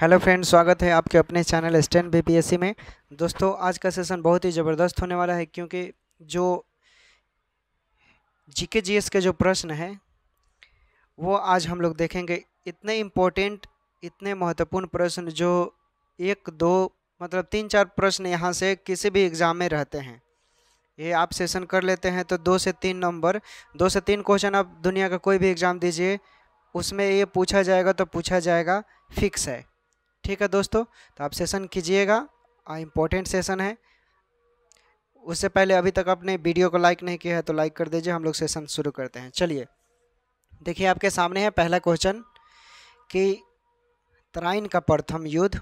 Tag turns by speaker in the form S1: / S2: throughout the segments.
S1: hello friends स्वागत है आपके अपने चैनल स्टैंड बी e में दोस्तों आज का सेशन बहुत ही ज़बरदस्त होने वाला है क्योंकि जो जीके जीएस के जो प्रश्न हैं वो आज हम लोग देखेंगे इतने इम्पोर्टेंट इतने महत्वपूर्ण प्रश्न जो एक दो मतलब तीन चार प्रश्न यहाँ से किसी भी एग्ज़ाम में रहते हैं ये आप सेशन कर लेते हैं तो दो से तीन नंबर दो से तीन क्वेश्चन आप दुनिया का कोई भी एग्ज़ाम दीजिए उसमें ये पूछा जाएगा तो पूछा जाएगा फिक्स है ठीक है दोस्तों तो आप सेशन कीजिएगा इम्पोर्टेंट सेशन है उससे पहले अभी तक आपने वीडियो को लाइक नहीं किया है तो लाइक कर दीजिए हम लोग सेशन शुरू करते हैं चलिए देखिए आपके सामने है पहला क्वेश्चन कि तराइन का प्रथम युद्ध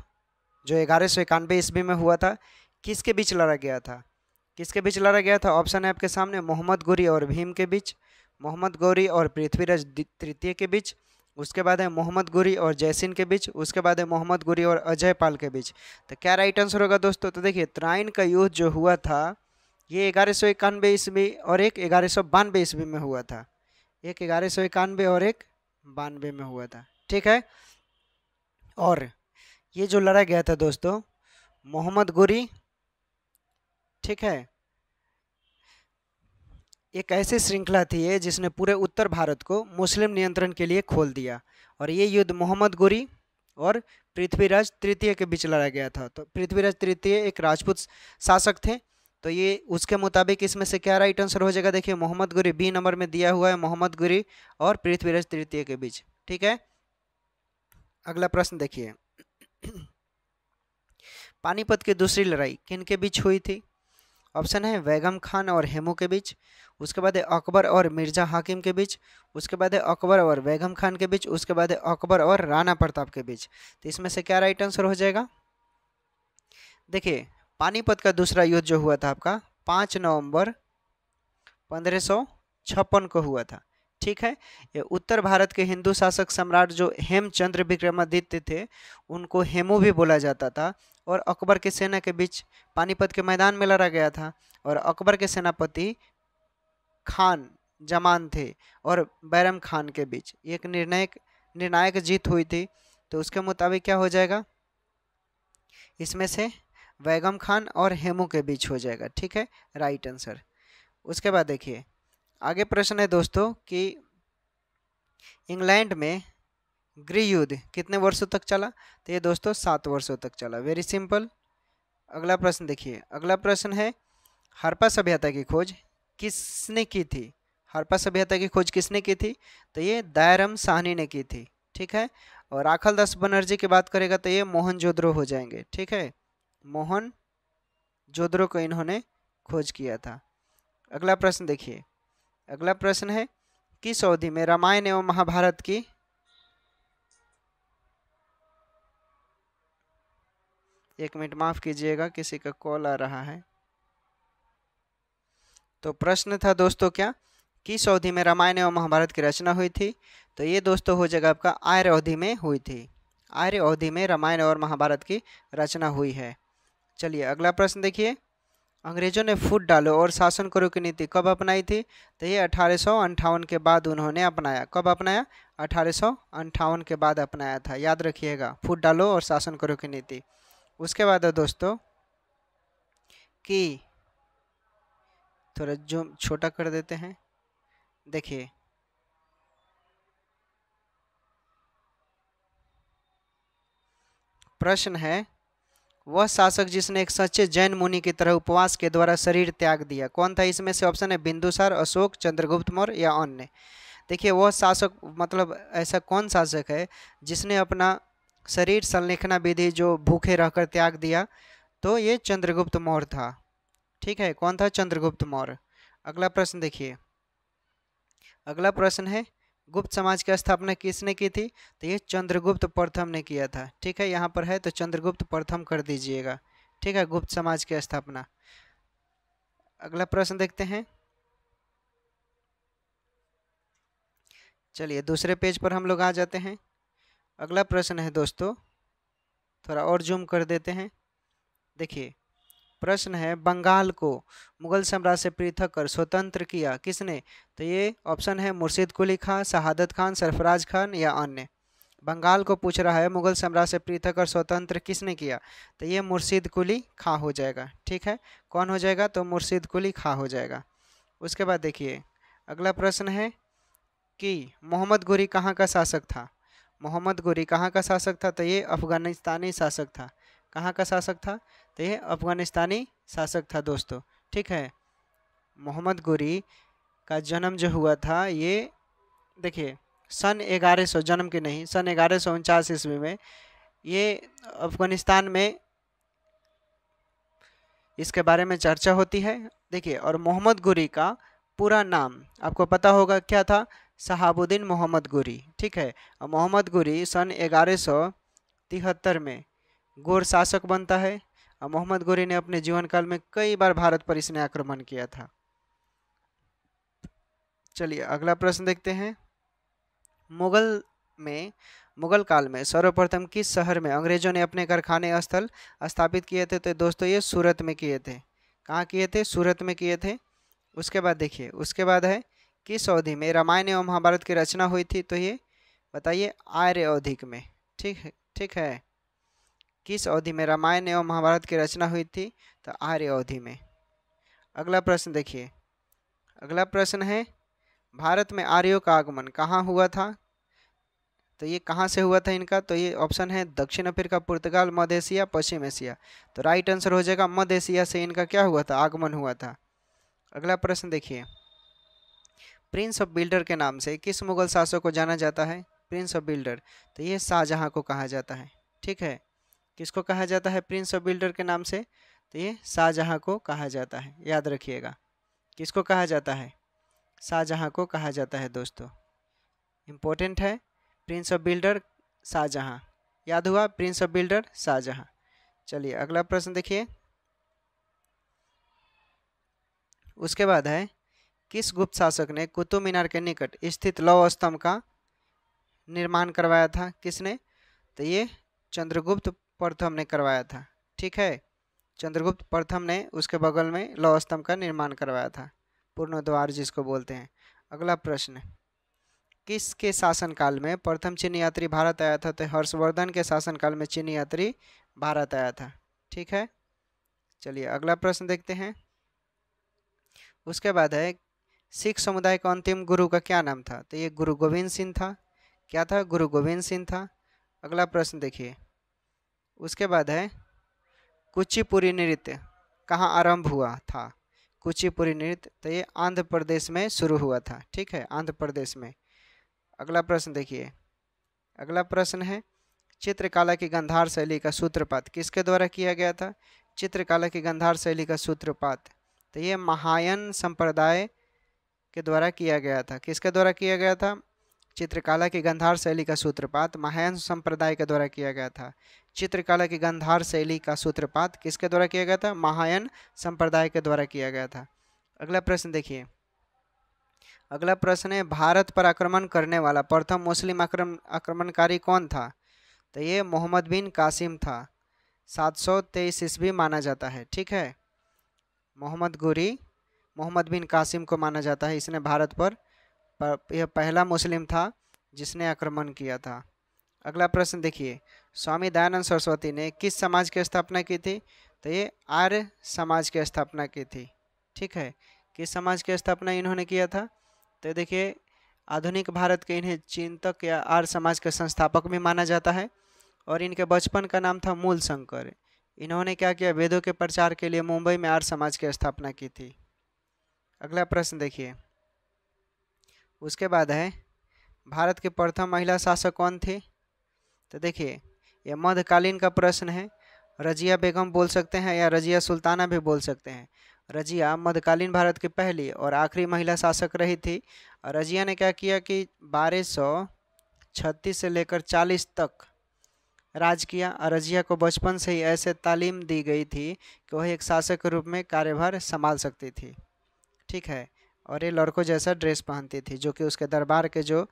S1: जो ग्यारह सौ इक्यानवे ईस्वी में हुआ था किसके बीच लड़ा गया था किसके बीच लड़ा गया था ऑप्शन है आपके सामने मोहम्मद गौरी और भीम के बीच मोहम्मद गौरी और पृथ्वीराज तृतीय के बीच उसके बाद है मोहम्मद गुरी और जयसिन के बीच उसके बाद है मोहम्मद गुरी और अजय पाल के बीच तो क्या राइट आंसर होगा दोस्तों तो देखिए त्राइन का युद्ध जो हुआ था ये ग्यारह सौ इक्यानवे ईस्वी और एक ग्यारह सौ बानवे ईस्वी में हुआ था एक ग्यारह सौ इक्यानवे और एक बानवे में हुआ था ठीक है और ये जो लड़ा गया था दोस्तों मोहम्मद गुरी ठीक है एक ऐसी श्रृंखला थी जिसने पूरे उत्तर भारत को मुस्लिम नियंत्रण के लिए खोल दिया और ये युद्ध मोहम्मद गोरी और पृथ्वीराज तृतीय के बीच लड़ा गया था तो पृथ्वीराज तृतीय एक राजपूत शासक थे तो ये उसके मुताबिक इसमें से क्या राइट आंसर हो जाएगा देखिए मोहम्मद गुरी बी नंबर में दिया हुआ है मोहम्मद गुरी और पृथ्वीराज तृतीय के बीच ठीक है अगला प्रश्न देखिए पानीपत की दूसरी लड़ाई किन के बीच हुई थी ऑप्शन है वैगम खान और हेमू के बीच उसके बाद है अकबर और मिर्ज़ा हाकिम के बीच उसके बाद है अकबर और बैगम खान के बीच उसके बाद है अकबर और राणा प्रताप के बीच तो इसमें से क्या राइट आंसर हो जाएगा देखिए पानीपत का दूसरा युद्ध जो हुआ था आपका पाँच नवंबर पंद्रह को हुआ था ठीक है ये उत्तर भारत के हिंदू शासक सम्राट जो हेमचंद्र विक्रमादित्य थे उनको हेमू भी बोला जाता था और अकबर की सेना के बीच पानीपत के मैदान में लड़ा गया था और अकबर के सेनापति खान जमान थे और बैरम खान के बीच एक निर्णायक निर्णायक जीत हुई थी तो उसके मुताबिक क्या हो जाएगा इसमें से वैगम खान और हेमू के बीच हो जाएगा ठीक है राइट आंसर उसके बाद देखिए आगे प्रश्न है दोस्तों कि इंग्लैंड में गृह युद्ध कितने वर्षों तक चला तो ये दोस्तों सात वर्षों तक चला वेरी सिंपल अगला प्रश्न देखिए अगला प्रश्न है हरपा सभ्यता की खोज किसने की थी हरपा सभ्यता की खोज किसने की थी तो ये दायरम साहनी ने की थी ठीक है और राखल दास बनर्जी की बात करेगा तो ये मोहन जोद्रो हो जाएंगे ठीक है मोहन जोद्रो को इन्होंने खोज किया था अगला प्रश्न देखिए अगला प्रश्न है किस अवधि में रामायण एवं महाभारत की एक मिनट माफ़ कीजिएगा किसी का कॉल आ रहा है तो प्रश्न था दोस्तों क्या किस अवधि में रामायण एवं महाभारत की रचना हुई थी तो ये दोस्तों हो जाएगा आपका आर्य अवधि में हुई थी आर्य अवधि में रामायण और महाभारत की रचना हुई है चलिए अगला प्रश्न देखिए अंग्रेजों ने फूट डालो और शासन करो की नीति कब अपनाई थी तो ये अठारह के बाद उन्होंने अपनाया कब अपनाया अठारह के बाद अपनाया था याद रखिएगा फूट डालो और शासन करो की नीति उसके बाद है दोस्तों कि थोड़ा जो छोटा कर देते हैं देखिए प्रश्न है वह शासक जिसने एक सच्चे जैन मुनि की तरह उपवास के द्वारा शरीर त्याग दिया कौन था इसमें से ऑप्शन है बिंदुसार अशोक चंद्रगुप्त मौर्य या अन्य देखिए वह शासक मतलब ऐसा कौन शासक है जिसने अपना शरीर संलेखना विधि जो भूखे रहकर त्याग दिया तो ये चंद्रगुप्त मौर्य था ठीक है कौन था चंद्रगुप्त मौर्य अगला प्रश्न देखिए अगला प्रश्न है गुप्त समाज की स्थापना किसने की थी तो ये चंद्रगुप्त प्रथम ने किया था ठीक है यहाँ पर है तो चंद्रगुप्त प्रथम कर दीजिएगा ठीक है गुप्त समाज की स्थापना अगला प्रश्न देखते हैं चलिए दूसरे पेज पर हम लोग आ जाते हैं अगला प्रश्न है दोस्तों थोड़ा और जूम कर देते हैं देखिए प्रश्न है बंगाल को मुगल साम्राज्य से पृथक कर स्वतंत्र किया किसने तो ये ऑप्शन है मुर्शिद कुली खान शहादत खान सरफराज खान या अन्य बंगाल को पूछ रहा है मुगल साम्राज्य से पृथक और स्वतंत्र किसने किया तो ये मुर्शिद कुली खां हो जाएगा ठीक है कौन हो जाएगा तो मुर्शिद कुली खां हो जाएगा उसके बाद देखिए अगला प्रश्न है कि मोहम्मद गुरी कहाँ का शासक था मोहम्मद गोरी कहाँ का शासक था तो ये अफ़गानिस्तानी शासक था कहाँ का शासक था तो ये अफ़गानिस्तानी शासक था दोस्तों ठीक है मोहम्मद गोरी का जन्म जो हुआ था ये देखिए सन ग्यारह जन्म के नहीं सन ग्यारह सौ उनचास ईस्वी में ये अफ़गानिस्तान में इसके बारे में चर्चा होती है देखिए और मोहम्मद गुरी का पूरा नाम आपको पता होगा क्या था शहाबुद्दीन मोहम्मद गोरी ठीक है मोहम्मद गोरी सन ग्यारह सौ तिहत्तर में गोर शासक बनता है और मोहम्मद गोरी ने अपने जीवन काल में कई बार भारत पर इसने आक्रमण किया था चलिए अगला प्रश्न देखते हैं मुगल में मुगल काल में सर्वप्रथम किस शहर में अंग्रेजों ने अपने कारखाने स्थल स्थापित किए थे तो दोस्तों ये सूरत में किए थे कहाँ किए थे सूरत में किए थे उसके बाद देखिए उसके बाद है किस अवधि में रामायण एवं महाभारत की रचना हुई थी तो ये बताइए आर्य अवधिक में ठीक है ठीक है किस अवधि में रामायण एवं महाभारत की रचना हुई थी तो आर्य अवधि में अगला प्रश्न देखिए अगला प्रश्न है भारत में आर्यों का आगमन कहाँ हुआ था तो ये कहाँ से हुआ था इनका तो ये ऑप्शन है दक्षिण अफ्रीका पुर्तगाल मध्य एशिया पश्चिम एशिया तो राइट आंसर हो जाएगा मध्य एशिया से इनका क्या हुआ था आगमन हुआ था अगला प्रश्न देखिए प्रिंस ऑफ बिल्डर के नाम से किस मुग़ल शासक को जाना जाता है प्रिंस ऑफ बिल्डर तो ये शाहजहाँ को कहा जाता है ठीक है किसको कहा जाता है प्रिंस ऑफ बिल्डर के नाम से तो ये शाहजहाँ को कहा जाता है याद रखिएगा किसको कहा जाता है शाहजहाँ को कहा जाता है दोस्तों इम्पोर्टेंट है प्रिंस ऑफ बिल्डर शाहजहाँ याद हुआ प्रिंस ऑफ बिल्डर शाहजहाँ चलिए अगला प्रश्न देखिए उसके बाद है किस गुप्त शासक ने कुतुब मीनार के निकट स्थित लौह स्तंभ का निर्माण करवाया था किसने तो ये चंद्रगुप्त प्रथम ने करवाया था ठीक है चंद्रगुप्त प्रथम ने उसके बगल में लौह स्तंभ का निर्माण करवाया था पूर्णोद्वार जिसको बोलते हैं अगला प्रश्न किसके शासनकाल में प्रथम चीनी यात्री भारत आया था तो हर्षवर्धन के शासनकाल में चीनी यात्री भारत आया था ठीक है चलिए अगला प्रश्न देखते हैं उसके बाद है सिख समुदाय का अंतिम गुरु का क्या नाम था तो ये गुरु गोविंद सिंह था क्या था गुरु गोविंद सिंह था अगला प्रश्न देखिए उसके बाद है कुचिपुरी नृत्य कहाँ आरंभ हुआ था कुचिपुरी नृत्य तो ये आंध्र प्रदेश में शुरू हुआ था ठीक है आंध्र प्रदेश में अगला प्रश्न देखिए अगला प्रश्न है चित्रकला की गंधार शैली का सूत्रपात किसके द्वारा किया गया था चित्रकला की गंधार शैली का सूत्रपात तो ये महायन संप्रदाय के द्वारा किया गया था किसके द्वारा किया गया था चित्रकला की गंधार शैली का सूत्रपात महायान संप्रदाय के द्वारा किया गया था चित्रकला की गंधार शैली का सूत्रपात किसके द्वारा किया गया था महायान संप्रदाय के द्वारा किया गया था अगला प्रश्न देखिए अगला प्रश्न है भारत पर आक्रमण करने वाला प्रथम मुस्लिम आक्रम आक्रमणकारी कौन था तो ये मोहम्मद बिन कासिम था सात सौ तेईस ईस्वी माना जाता है ठीक है मोहम्मद गुरी मोहम्मद बिन कासिम को माना जाता है इसने भारत पर, यह पहला मुस्लिम था जिसने आक्रमण किया था अगला प्रश्न देखिए स्वामी दयानंद सरस्वती ने किस समाज की स्थापना की थी तो ये आर्य समाज की स्थापना की थी ठीक है किस समाज की स्थापना इन्होंने किया था तो देखिए आधुनिक भारत के इन्हें चिंतक या आर्य समाज के संस्थापक भी माना जाता है और इनके बचपन का नाम था मूल शंकर इन्होंने क्या किया वेदों के प्रचार के लिए मुंबई में आर्य समाज की स्थापना की थी अगला प्रश्न देखिए उसके बाद है भारत के प्रथम महिला शासक कौन थे तो देखिए यह मध्यकालीन का प्रश्न है रजिया बेगम बोल सकते हैं या रजिया सुल्ताना भी बोल सकते हैं रजिया मध्यकालीन भारत की पहली और आखिरी महिला शासक रही थी और रजिया ने क्या किया कि बारह सौ छत्तीस से लेकर चालीस तक राज किया और रजिया को बचपन से ही ऐसे तालीम दी गई थी कि वह एक शासक के रूप में कार्यभार संभाल सकती थी ठीक है और ये लड़कों जैसा ड्रेस पहनती थी जो कि उसके दरबार के जो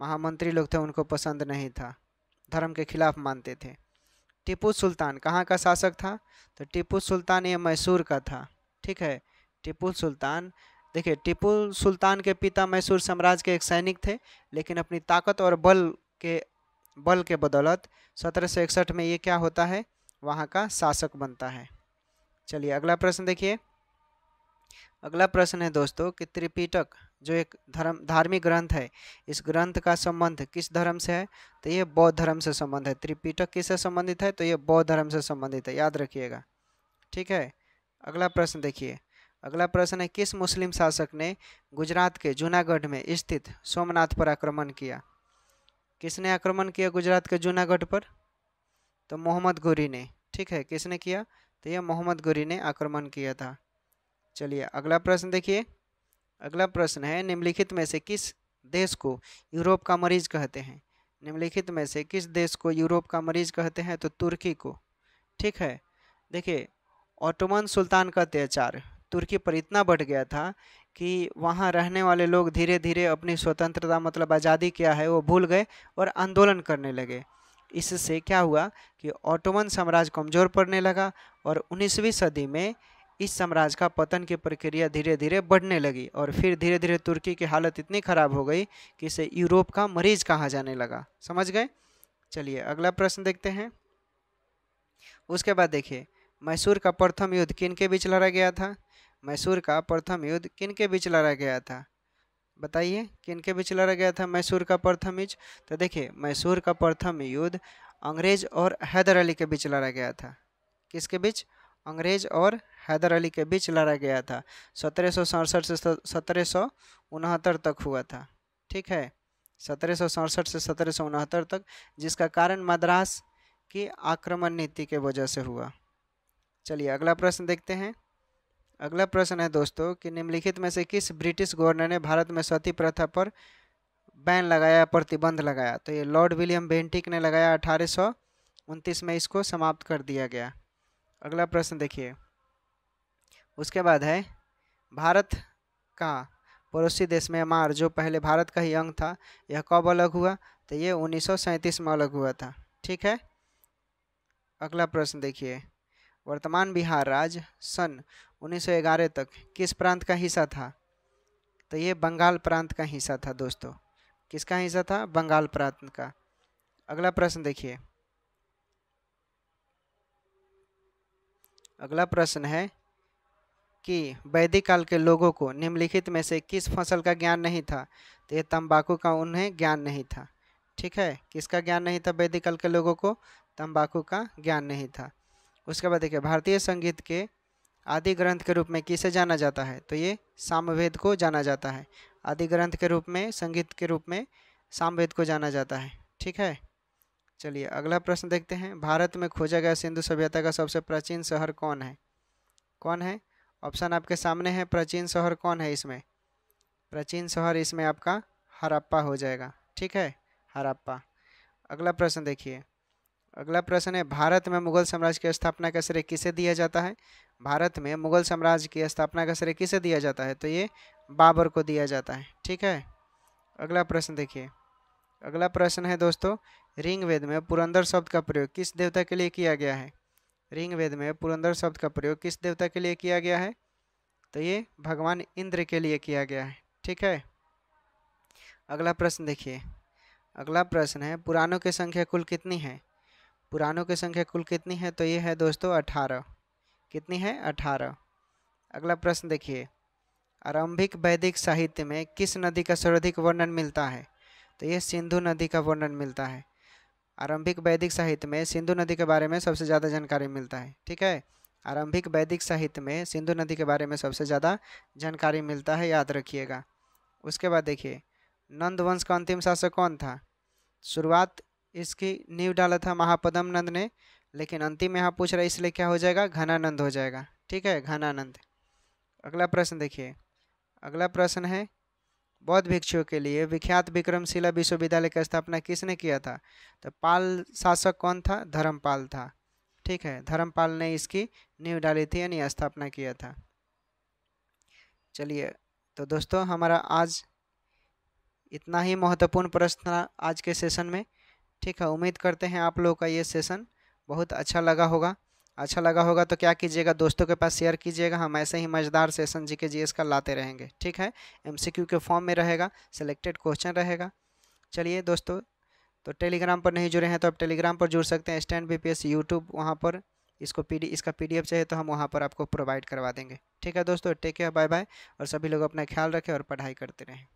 S1: महामंत्री लोग थे उनको पसंद नहीं था धर्म के खिलाफ मानते थे टीपू सुल्तान कहाँ का शासक था तो टीपू सुल्तान ये मैसूर का था ठीक है टीपू सुल्तान देखिए टीपू सुल्तान के पिता मैसूर साम्राज्य के एक सैनिक थे लेकिन अपनी ताकत और बल के बल के बदौलत सत्रह में ये क्या होता है वहाँ का शासक बनता है चलिए अगला प्रश्न देखिए अगला प्रश्न है दोस्तों कि त्रिपिटक जो एक धर्म धार्मिक ग्रंथ है इस ग्रंथ का संबंध किस धर्म से है तो ये बौद्ध धर्म से संबंध है त्रिपिटक किससे संबंधित है तो ये बौद्ध धर्म से संबंधित है याद रखिएगा ठीक है अगला प्रश्न देखिए अगला प्रश्न है किस मुस्लिम शासक ने गुजरात के जूनागढ़ में स्थित सोमनाथ पर आक्रमण किया किसने आक्रमण किया गुजरात के जूनागढ़ पर तो मोहम्मद गोरी ने ठीक है किसने किया तो यह मोहम्मद गोरी ने आक्रमण किया था चलिए अगला प्रश्न देखिए अगला प्रश्न है निम्नलिखित में से किस देश को यूरोप का मरीज कहते हैं निम्नलिखित में से किस देश को यूरोप का मरीज कहते हैं तो तुर्की को ठीक है देखिए ओटोमन सुल्तान का अत्याचार तुर्की पर इतना बढ़ गया था कि वहाँ रहने वाले लोग धीरे धीरे अपनी स्वतंत्रता मतलब आज़ादी क्या है वो भूल गए और आंदोलन करने लगे इससे क्या हुआ कि ऑटोमन साम्राज्य कमज़ोर पड़ने लगा और उन्नीसवीं सदी में इस साम्राज्य का पतन की प्रक्रिया धीरे धीरे बढ़ने लगी और फिर धीरे धीरे तुर्की की हालत इतनी ख़राब हो गई कि इसे यूरोप का मरीज कहा जाने लगा समझ गए चलिए अगला प्रश्न देखते हैं उसके बाद देखिए मैसूर का प्रथम युद्ध किन के बीच लड़ा गया था मैसूर का प्रथम युद्ध किन के बीच लड़ा गया था बताइए किन के बीच लड़ा गया था मैसूर का प्रथम युद्ध तो देखिए मैसूर का प्रथम युद्ध अंग्रेज और हैदर अली के बीच लड़ा गया था किसके बीच अंग्रेज और हैदर अली के बीच लड़ा गया था सत्रह सौ सड़सठ से सत्रह सौ उनहत्तर तक हुआ था ठीक है सत्रह सौ सड़सठ से सत्रह सौ उनहत्तर तक जिसका कारण मद्रास की आक्रमण नीति के वजह से हुआ चलिए अगला प्रश्न देखते हैं अगला प्रश्न है दोस्तों कि निम्नलिखित में से किस ब्रिटिश गवर्नर ने भारत में सती प्रथा पर बैन लगाया प्रतिबंध लगाया तो ये लॉर्ड विलियम बेंटिक ने लगाया अठारह में इसको समाप्त कर दिया गया अगला प्रश्न देखिए उसके बाद है भारत का पड़ोसी देश म्यांमार जो पहले भारत का ही अंग था यह कब अलग हुआ तो ये उन्नीस में अलग हुआ था ठीक है अगला प्रश्न देखिए वर्तमान बिहार राज्य सन 1911 तक किस प्रांत का हिस्सा था तो ये बंगाल प्रांत का हिस्सा था दोस्तों किसका हिस्सा था बंगाल प्रांत का अगला प्रश्न देखिए अगला प्रश्न है कि वैदिक काल के लोगों को निम्नलिखित में से किस फसल का ज्ञान नहीं था तो ये तंबाकू का उन्हें ज्ञान नहीं था ठीक है किसका ज्ञान नहीं था वैदिक काल के लोगों को तंबाकू का ज्ञान नहीं था उसके बाद देखिए भारतीय संगीत के आदि ग्रंथ के रूप में किसे जाना जाता है तो ये सामवेद को जाना जाता है आदि ग्रंथ के रूप में संगीत के रूप में सामवेद को जाना जाता है ठीक है चलिए अगला प्रश्न देखते हैं भारत में खोजा गया सिंधु सभ्यता का सबसे प्राचीन शहर कौन है कौन है ऑप्शन आपके सामने है प्राचीन शहर कौन है इसमें प्राचीन शहर इसमें आपका हरप्पा हो जाएगा ठीक है हरप्पा अगला प्रश्न देखिए अगला प्रश्न है भारत में मुगल साम्राज्य की स्थापना का श्रेय किसे दिया जाता है भारत में मुगल साम्राज्य की स्थापना का श्रेय किसे दिया जाता है तो ये बाबर को दिया जाता है ठीक है अगला प्रश्न देखिए अगला प्रश्न है दोस्तों रिंग वेद में पुरंदर शब्द का प्रयोग किस देवता के लिए किया गया है ऋग्वेद में पुरंदर शब्द का प्रयोग किस देवता के लिए किया गया है तो ये भगवान इंद्र के लिए किया गया है ठीक है अगला प्रश्न देखिए अगला प्रश्न है पुराणों की संख्या कुल कितनी है पुराणों की संख्या कुल कितनी है तो ये है दोस्तों अठारह कितनी है अठारह अगला प्रश्न देखिए आरंभिक वैदिक साहित्य में किस नदी का सर्वाधिक वर्णन मिलता है तो यह सिंधु नदी का वर्णन मिलता है आरंभिक वैदिक साहित्य में सिंधु नदी के बारे में सबसे ज़्यादा जानकारी मिलता है ठीक है आरंभिक वैदिक साहित्य में सिंधु नदी के बारे में सबसे ज़्यादा जानकारी मिलता है याद रखिएगा उसके बाद देखिए नंद वंश का अंतिम शासक कौन था शुरुआत इसकी नींव डाला था महापदम नंद ने लेकिन अंतिम यहाँ पूछ रहा है इसलिए क्या हो जाएगा घनानंद हो जाएगा ठीक है घनानंद अगला प्रश्न देखिए अगला प्रश्न है बौद्ध भिक्षुओं के लिए विख्यात विक्रमशिला विश्वविद्यालय की स्थापना किसने किया था तो पाल शासक कौन था धर्मपाल था ठीक है धर्मपाल ने इसकी नींव डाली थी यानी स्थापना किया था चलिए तो दोस्तों हमारा आज इतना ही महत्वपूर्ण प्रश्न आज के सेशन में ठीक है उम्मीद करते हैं आप लोगों का ये सेशन बहुत अच्छा लगा होगा अच्छा लगा होगा तो क्या कीजिएगा दोस्तों के पास शेयर कीजिएगा हम ऐसे ही मज़ेदार सेशन जी के जी का लाते रहेंगे ठीक है क्यू के फॉर्म में रहेगा सेलेक्टेड क्वेश्चन रहेगा चलिए दोस्तों तो टेलीग्राम पर नहीं जुड़े हैं तो आप टेलीग्राम पर जुड़ सकते हैं stand B P S YouTube वहाँ पर इसको पी इसका पी चाहिए तो हम वहाँ पर आपको प्रोवाइड करवा देंगे ठीक है दोस्तों टेक केयर बाय बाय और सभी लोग अपना ख्याल रखें और पढ़ाई करते रहें